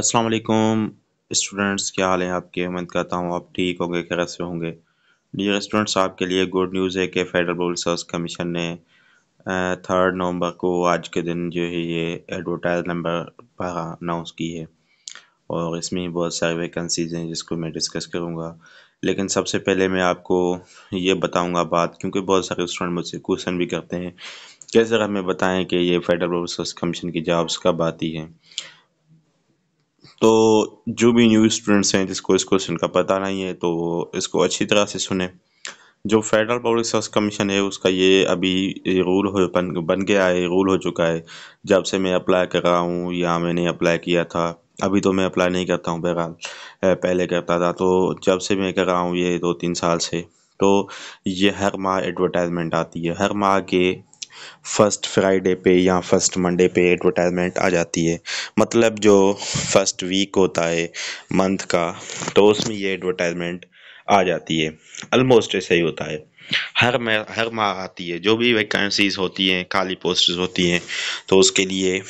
अस्सलाम वालेकुम स्टूडेंट्स क्या हाल है आपके उम्मीद करता हूँ आप ठीक होंगे खैर से होंगे डियर स्टूडेंट्स आपके लिए गुड न्यूज़ है कि फेडरल रोल सर्विस कमीशन ने थर्ड नवंबर को आज के दिन जो है ये एडवर्टाइज नंबर अनाउंस की है और इसमें बहुत सारी वैकेंसीज़ हैं जिसको मैं डिस्कस करूँगा लेकिन सबसे पहले मैं आपको ये बताऊँगा बात क्योंकि बहुत सारे स्टूडेंट मुझसे क्वेश्चन भी करते हैं कैसे हमें बताएँ कि ये फेडरल रोल सर्विस कमीशन की जॉब्स कब आती हैं तो जो भी न्यू स्टूडेंट्स हैं जिसको इस क्वेश्चन का पता नहीं है तो इसको अच्छी तरह से सुने जो फेडरल पब्लिक सर्विस कमीशन है उसका ये अभी रूल हो बन बन गया है रूल हो चुका है जब से मैं अप्लाई कर रहा हूँ या मैंने अप्लाई किया था अभी तो मैं अप्लाई नहीं करता हूँ बहरहाल पहले करता था तो जब से मैं कर रहा हूँ ये दो तीन साल से तो ये हर माह एडवर्टाइजमेंट आती है हर माह के फर्स्ट फ्राइडे पे या फर्स्ट मंडे पे एडवर्टाइजमेंट आ जाती है मतलब जो फर्स्ट वीक होता है मंथ का तो उसमें ये एडवर्टाइजमेंट आ जाती है आलमोस्ट ऐसा ही होता है हर में हर माह आती है जो भी वैकेंसीज होती हैं खाली पोस्टर्स होती हैं तो उसके लिए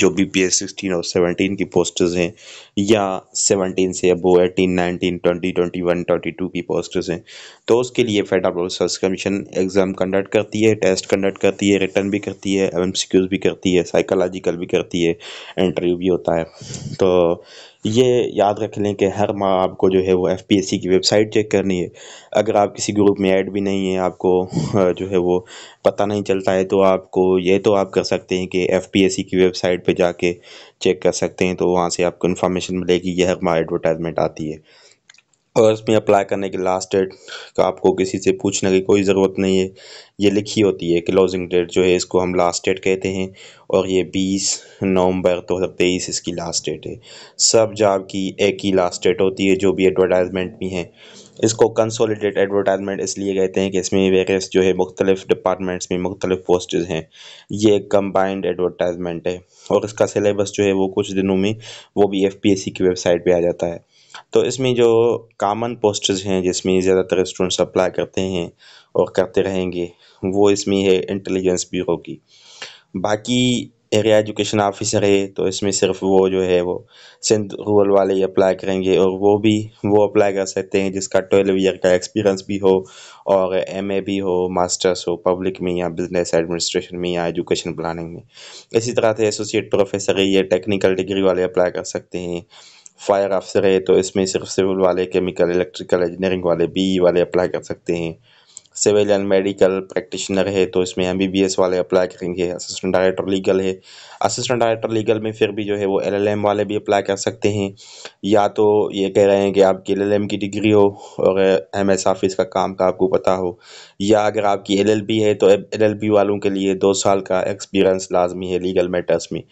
जो बी पी एस सिक्सटीन और सेवनटीन की पोस्टर्स हैं या सेवनटीन से अब eighteen nineteen twenty twenty one twenty two की पोस्टर्स हैं तो उसके लिए federal service commission exam conduct करती है टेस्ट कंडक्ट करती है रिटर्न भी करती है एम भी करती है साइकोलॉजिकल भी करती है इंटरव्यू भी होता है तो ये याद रख लें कि हर माह आपको जो है वो एफ की वेबसाइट चेक करनी है अगर आप किसी ग्रुप में ऐड भी नहीं नहीं है आपको जो है वो पता नहीं चलता है तो आपको ये तो आप कर सकते हैं कि एफ की वेबसाइट पे जाके चेक कर सकते हैं तो वहाँ से आपको इन्फॉर्मेशन मिलेगी यह हमारा एडवर्टाइजमेंट आती है और इसमें अप्लाई करने की लास्ट डेट का आपको किसी से पूछने की कोई ज़रूरत नहीं है ये लिखी होती है क्लोजिंग डेट जो है इसको हम लास्ट डेट कहते हैं और ये 20 नवंबर दो हज़ार तेईस इसकी लास्ट डेट है सब जॉब की एक ही लास्ट डेट होती है जो भी एडवर्टाइजमेंट भी हैं इसको कंसोलिडेट एडवर्टाइजमेंट इसलिए कहते हैं कि इसमें वेरियस जो है मुख्तलिफ डिपार्टमेंट्स में मुख्तलिफ पोस्ट हैं ये एक कम्बाइंड एडवर्टाइजमेंट है और इसका सिलेबस जो है वो कुछ दिनों में वो भी एफ पी एस सी की वेबसाइट पर आ जाता है तो इसमें जो कामन पोस्टर्स हैं जिसमें ज़्यादातर स्टूडेंट्स अप्लाई करते हैं और करते रहेंगे वो इसमें है इंटेलिजेंस ब्यूरो की बाकी एरिया एजुकेशन ऑफिसर है तो इसमें सिर्फ वो जो है वो सिंध रूरल वाले ही अप्लाई करेंगे और वो भी वो अप्लाई कर सकते हैं जिसका ट्वेल्व ईयर का एक्सपीरियंस भी हो और ए भी हो मास्टर्स हो पब्लिक में या बिजनेस एडमिनिस्ट्रेशन में या एजुकेशन प्लानिंग में इसी तरह से एसोसिएट प्रोफेसर है ये टेक्निकल डिग्री वाले अप्लाई कर सकते हैं फायर अफसर है तो इसमें सिर्फ सिविल वाले केमिकल इलेक्ट्रिकल इंजीनियरिंग वाले बी e वाले अप्लाई कर सकते हैं सिविल एंड मेडिकल प्रैक्टिशनर है तो इसमें एम बी बी एस वाले अप्लाई करेंगे असिस्टेंट डायरेक्टर लीगल है असिस्टेंट डायरेक्टर लीगल में फिर भी जो है वो एल एल एम वाले भी अप्लाई कर सकते हैं या तो ये कह रहे हैं कि आपकी एल एल एम की डिग्री हो और एम एस ऑफिस का काम का आपको पता हो या अगर आपकी एल एल बी है तो एल एल बी वालों के लिए दो साल का एक्सपीरियंस लाजमी है लीगल मैटर्स में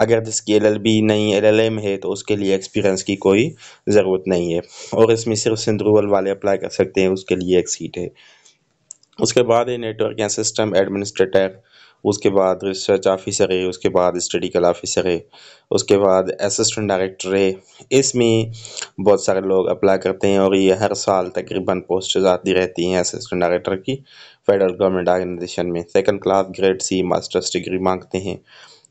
अगर जिसकी एल एल बी नहीं एल एल एम है तो उसके लिए एक्सपीरियंस की कोई ज़रूरत नहीं है और इसमें सिर्फ सिंध वाले अप्लाई कर सकते हैं उसके लिए एक सीट है उसके बाद ये नेटवर्क या सिस्टम एडमिनिस्ट्रेटर उसके बाद रिसर्च ऑफिसर है उसके बाद स्टडिकल ऑफिसर है उसके बाद असिस्टेंट डायरेक्टर है इसमें बहुत सारे लोग अप्लाई करते हैं और ये हर साल तकरीबन पोस्ट आती रहती हैं असिस्टेंट डायरेक्टर की फेडरल गवर्नमेंट ऑर्गेनाइजेशन में second class grade C masters degree मांगते हैं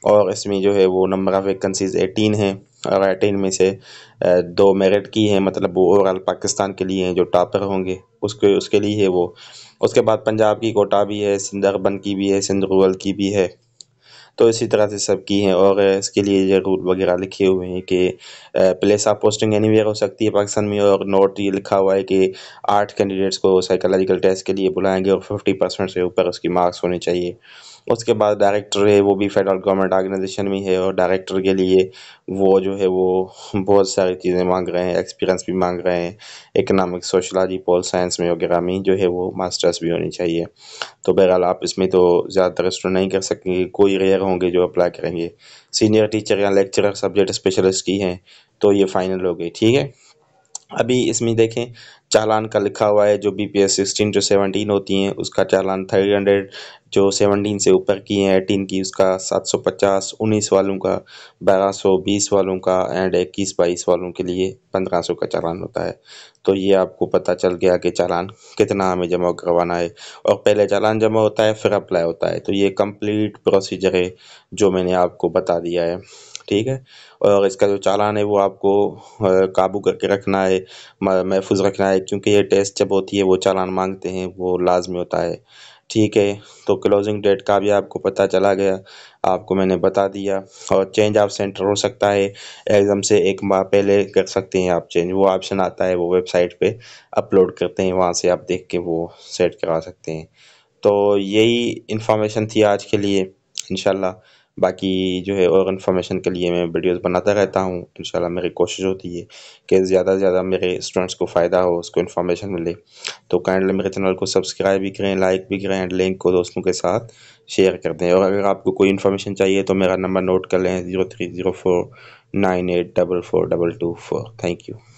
और इसमें जो है वो नंबर ऑफ़ वैकेंसीज़ एटीन हैं और एटीन में से दो मेरिट की हैं मतलब वो ओवरऑल पाकिस्तान के लिए हैं जो टॉपर होंगे उसके उसके लिए है वो उसके बाद पंजाब की कोटा भी है सिंध अरबन की भी है सिंध रूरल की भी है तो इसी तरह से सब की हैं और इसके लिए ये रूल वगैरह लिखे हुए हैं कि प्लेस ऑफ पोस्टिंग एनी हो सकती है पाकिस्तान में और नोट ये लिखा हुआ है कि आठ कैंडिडेट्स को साइकोलॉजिकल टेस्ट के लिए बुलाएंगे और फिफ्टी परसेंट से ऊपर उसकी मार्क्स होने चाहिए उसके बाद डायरेक्टर है वो भी फेडरल गवर्नमेंट ऑर्गेनाइजेशन में है और डायरेक्टर के लिए वो जो है वो बहुत सारी चीज़ें मांग रहे हैं एक्सपीरियंस भी मांग रहे हैं इकनॉमिक सोशलॉजी पोल साइंस में वगैरह में जो है वो मास्टर्स भी होनी चाहिए तो बहरहाल आप इसमें तो ज़्यादातर स्टूडेंट नहीं कर सकेंगे कोई रेयर होंगे जो अप्लाई करेंगे सीनियर टीचर या लेक्चरर सब्जेक्ट स्पेशलिस्ट की हैं तो ये फाइनल हो गई ठीक है अभी इसमें देखें चालान का लिखा हुआ है जो बी पी एस सिक्सटीन जो सेवनटीन होती हैं उसका चालान थ्री हंड्रेड जो सेवनटीन से ऊपर की हैं एटीन की उसका सात सौ पचास उन्नीस वालों का बारह सौ बीस वालों का एंड इक्कीस बाईस वालों के लिए पंद्रह सौ का चालान होता है तो ये आपको पता चल गया कि चालान कितना हमें जमा करवाना है और पहले चालान जमा होता है फिर अप्लाई होता है तो ये कंप्लीट प्रोसीजर है जो मैंने आपको बता दिया है ठीक है और इसका जो चालान है वो आपको काबू करके रखना है महफूज रखना है क्योंकि ये टेस्ट जब होती है वो चालान मांगते हैं वो लाजमी होता है ठीक है तो क्लोजिंग डेट का भी आपको पता चला गया आपको मैंने बता दिया और चेंज ऑफ सेंटर हो सकता है एग्ज़ाम से एक माह पहले कर सकते हैं आप चेंज वो ऑप्शन आता है वो वेबसाइट पे अपलोड करते हैं वहाँ से आप देख के वो सेट करा सकते हैं तो यही इन्फॉर्मेशन थी आज के लिए इनशाला बाकी जो है और इन्फॉर्मेशन के लिए मैं वीडियोस बनाता रहता हूँ इन मेरी कोशिश होती है कि ज़्यादा से ज़्यादा मेरे स्टूडेंट्स को फ़ायदा हो उसको इन्फॉर्मेशन मिले तो काइंडली मेरे चैनल को सब्सक्राइब भी करें लाइक भी करें एंड लिंक को दोस्तों के साथ शेयर कर दें और अगर आपको कोई इन्फॉर्मेशन चाहिए तो मेरा नंबर नोट कर लें zero three zero four nine eight double four double two four thank you